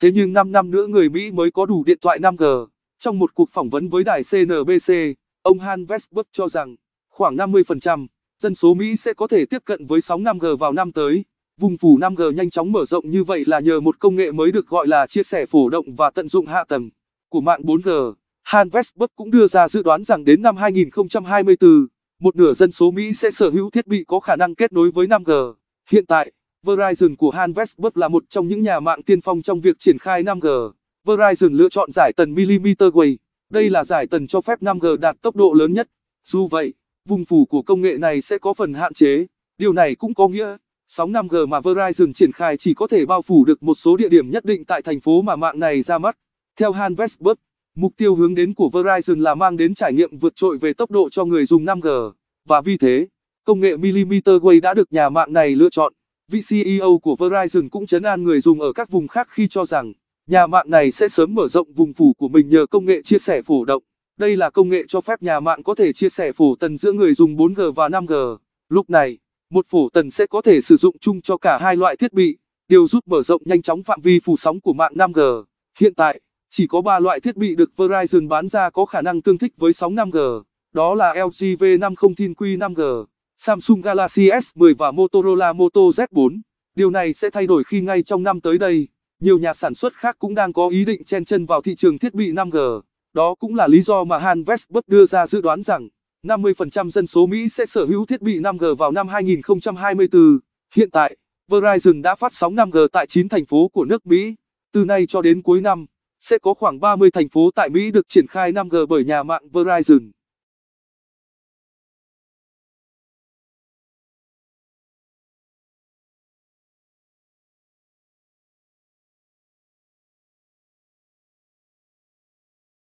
Thế nhưng 5 năm nữa người Mỹ mới có đủ điện thoại 5G. Trong một cuộc phỏng vấn với đài CNBC, ông Han Westbrook cho rằng khoảng 50% dân số Mỹ sẽ có thể tiếp cận với sóng 5G vào năm tới. Vùng phủ 5G nhanh chóng mở rộng như vậy là nhờ một công nghệ mới được gọi là chia sẻ phổ động và tận dụng hạ tầng của mạng 4G. Han Westbrook cũng đưa ra dự đoán rằng đến năm 2024, một nửa dân số Mỹ sẽ sở hữu thiết bị có khả năng kết nối với 5G. Hiện tại, Verizon của Han là một trong những nhà mạng tiên phong trong việc triển khai 5G. Verizon lựa chọn giải tần millimeter wave. Đây là giải tần cho phép 5G đạt tốc độ lớn nhất. Dù vậy, vùng phủ của công nghệ này sẽ có phần hạn chế. Điều này cũng có nghĩa, sóng 5G mà Verizon triển khai chỉ có thể bao phủ được một số địa điểm nhất định tại thành phố mà mạng này ra mắt. Theo Han mục tiêu hướng đến của Verizon là mang đến trải nghiệm vượt trội về tốc độ cho người dùng 5G. Và vì thế, công nghệ millimeter wave đã được nhà mạng này lựa chọn vị CEO của Verizon cũng chấn an người dùng ở các vùng khác khi cho rằng nhà mạng này sẽ sớm mở rộng vùng phủ của mình nhờ công nghệ chia sẻ phổ động. Đây là công nghệ cho phép nhà mạng có thể chia sẻ phổ tần giữa người dùng 4G và 5G. Lúc này, một phổ tần sẽ có thể sử dụng chung cho cả hai loại thiết bị, điều giúp mở rộng nhanh chóng phạm vi phủ sóng của mạng 5G. Hiện tại, chỉ có 3 loại thiết bị được Verizon bán ra có khả năng tương thích với sóng 5G, đó là LG V50 Thin Q 5G, Samsung Galaxy S10 và Motorola Moto Z4. Điều này sẽ thay đổi khi ngay trong năm tới đây, nhiều nhà sản xuất khác cũng đang có ý định chen chân vào thị trường thiết bị 5G. Đó cũng là lý do mà Han Westbrook đưa ra dự đoán rằng 50% dân số Mỹ sẽ sở hữu thiết bị 5G vào năm 2024. Hiện tại, Verizon đã phát sóng 5G tại 9 thành phố của nước Mỹ. Từ nay cho đến cuối năm, sẽ có khoảng 30 thành phố tại Mỹ được triển khai 5G bởi nhà mạng Verizon.